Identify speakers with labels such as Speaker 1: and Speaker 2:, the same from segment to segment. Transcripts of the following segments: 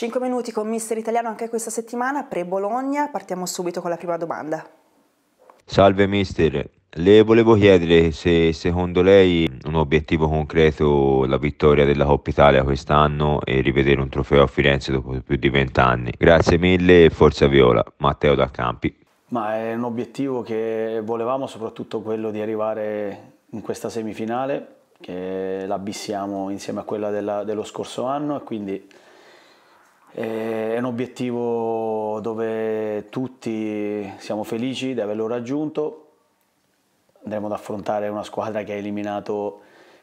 Speaker 1: 5 minuti con Mister Italiano anche questa settimana, pre-Bologna, partiamo subito con la prima domanda. Salve Mister, le volevo chiedere se secondo lei un obiettivo concreto è la vittoria della Coppa Italia quest'anno e rivedere un trofeo a Firenze dopo più di vent'anni. Grazie mille e forza Viola, Matteo da Campi. Ma è un obiettivo che volevamo, soprattutto quello di arrivare in questa semifinale, che la insieme a quella della, dello scorso anno e quindi è un obiettivo dove tutti siamo felici di averlo raggiunto. Andremo ad affrontare una squadra che ha eliminato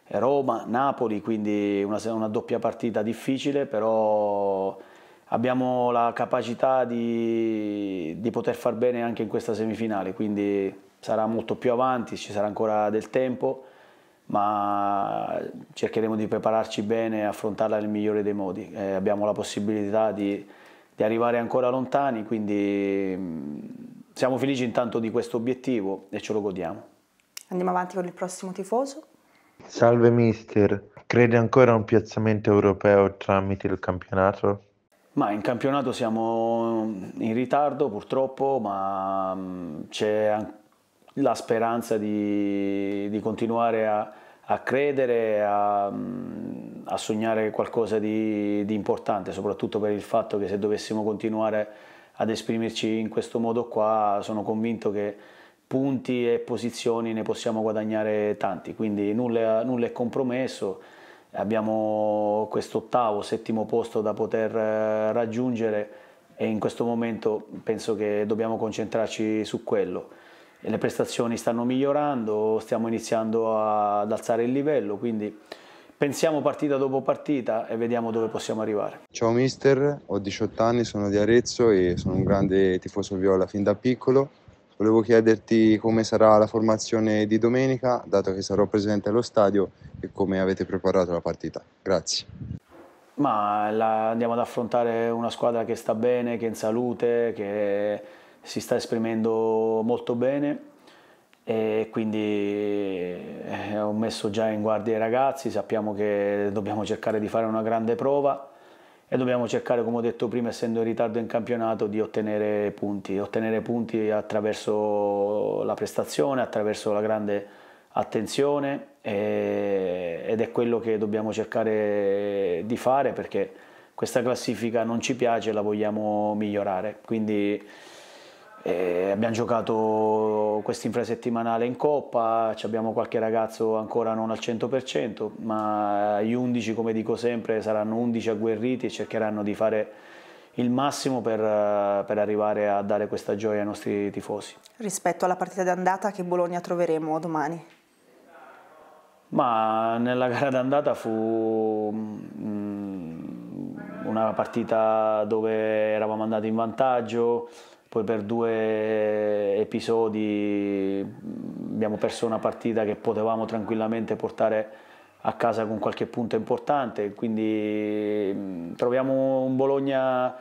Speaker 1: Roma, Napoli, quindi una, una doppia partita difficile, però abbiamo la capacità di, di, poter far bene anche in questa semifinale, quindi sarà molto più avanti, ci sarà ancora del tempo ma cercheremo di prepararci bene e affrontarla nel migliore dei modi. Eh, abbiamo la possibilità di, di, arrivare ancora lontani, quindi mm, siamo felici intanto di questo obiettivo e ce lo godiamo. Andiamo avanti con il prossimo tifoso. Salve mister, crede ancora a un piazzamento europeo tramite il campionato? Ma in campionato siamo in ritardo purtroppo, ma mm, c'è ancora la speranza di, di continuare a, a credere, a, mm, a, sognare qualcosa di, di, importante, soprattutto per il fatto che se dovessimo continuare ad esprimerci in questo modo qua, sono convinto che punti e posizioni ne possiamo guadagnare tanti, quindi nulla, nulla è compromesso, abbiamo questo ottavo, settimo posto da poter eh, raggiungere e in questo momento penso che dobbiamo concentrarci su quello le prestazioni stanno migliorando, stiamo iniziando ad alzare il livello, quindi pensiamo partita dopo partita e vediamo dove possiamo arrivare. Ciao mister, ho 18 anni, sono di Arezzo e sono un grande tifoso viola fin da piccolo. Volevo chiederti come sarà la formazione di domenica, dato che sarò presente allo stadio e come avete preparato la partita. Grazie. Ma la, andiamo ad affrontare una squadra che sta bene, che è in salute, che si sta esprimendo molto bene e quindi eh, ho messo già in guardia i ragazzi, sappiamo che dobbiamo cercare di fare una grande prova e dobbiamo cercare, come ho detto prima, essendo in ritardo in campionato, di ottenere punti, ottenere punti attraverso la prestazione, attraverso la grande attenzione e, ed è quello che dobbiamo cercare di fare perché questa classifica non ci piace e la vogliamo migliorare. Quindi e abbiamo giocato quest'infrasettimanale in Coppa, abbiamo qualche ragazzo ancora non al 100%, ma gli 11, come dico sempre, saranno 11 agguerriti e cercheranno di fare il massimo per, per, arrivare a dare questa gioia ai nostri tifosi. Rispetto alla partita d'andata, che Bologna troveremo domani? Ma nella gara d'andata fu... Mh, mm, una partita dove eravamo andati in vantaggio, poi per due episodi mm, abbiamo perso una partita che potevamo tranquillamente portare a casa con qualche punto importante, quindi mm, troviamo un Bologna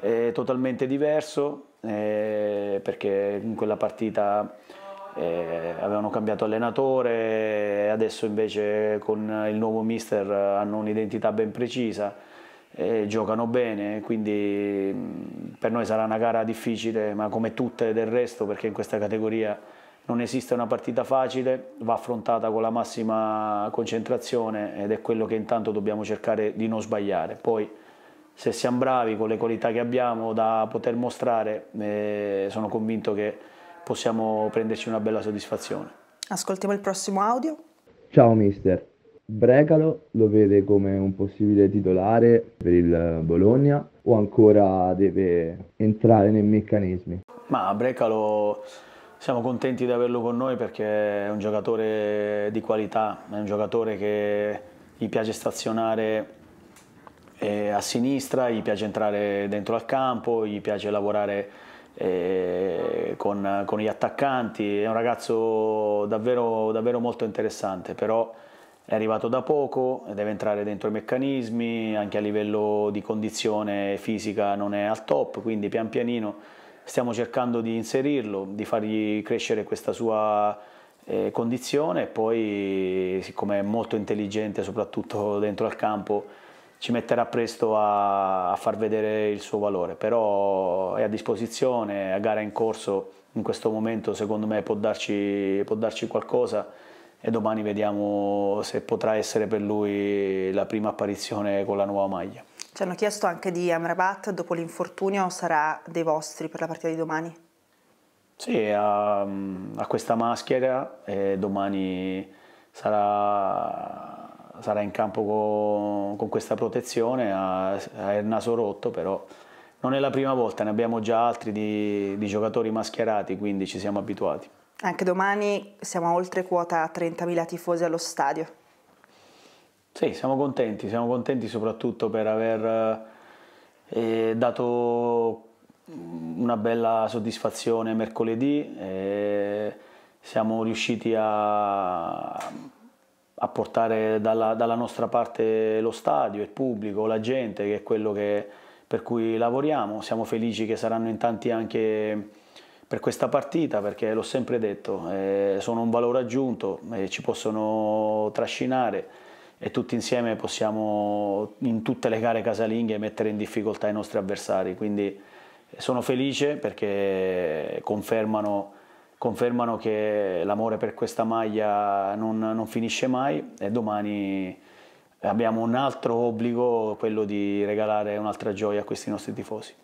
Speaker 1: eh, totalmente diverso eh, perché in quella partita eh, avevano cambiato allenatore, adesso invece con il nuovo mister hanno un'identità ben precisa giocano bene, quindi mm, per noi sarà una gara difficile, ma come tutte del resto, perché in questa categoria non esiste una partita facile, va affrontata con la massima concentrazione ed è quello che intanto dobbiamo cercare di non sbagliare. Poi se siamo bravi con le qualità che abbiamo da poter mostrare, eh, sono convinto che possiamo prenderci una bella soddisfazione. Ascoltiamo il prossimo audio. Ciao mister, Brecalo lo vede come un possibile titolare per il Bologna o ancora deve entrare nei meccanismi? Ma Brecalo siamo contenti di averlo con noi perché è un giocatore di qualità, è un giocatore che gli piace stazionare eh, a sinistra, gli piace entrare dentro al campo, gli piace lavorare eh, con, con gli attaccanti, è un ragazzo davvero, davvero molto interessante, però è arrivato da poco, deve entrare dentro i meccanismi, anche a livello di condizione fisica non è al top, quindi pian pianino stiamo cercando di inserirlo, di fargli crescere questa sua eh, condizione e poi siccome è molto intelligente soprattutto dentro al campo ci metterà presto a, a far vedere il suo valore, però è a disposizione, a gara in corso in questo momento secondo me può darci, può darci qualcosa e domani vediamo se potrà essere per lui la prima apparizione con la nuova maglia. Ci hanno chiesto anche di Amrabat, dopo l'infortunio sarà dei vostri per la partita di domani? Sì, ha, ha questa maschera e domani sarà, sarà in campo con, con, questa protezione, ha, ha il naso rotto però non è la prima volta, ne abbiamo già altri di, di giocatori mascherati quindi ci siamo abituati anche domani siamo a oltre quota 30.000 tifosi allo stadio. Sì, siamo contenti, siamo contenti soprattutto per aver eh, eh dato mm, una bella soddisfazione mercoledì, eh, siamo riusciti a, a portare dalla, dalla, nostra parte lo stadio, il pubblico, la gente, che è quello che, per cui lavoriamo, siamo felici che saranno in tanti anche per questa partita perché l'ho sempre detto, eh, sono un valore aggiunto, eh, ci possono trascinare e tutti insieme possiamo in tutte le gare casalinghe mettere in difficoltà i nostri avversari, quindi eh, sono felice perché confermano, confermano che l'amore per questa maglia non, non finisce mai e domani abbiamo un altro obbligo, quello di regalare un'altra gioia a questi nostri tifosi.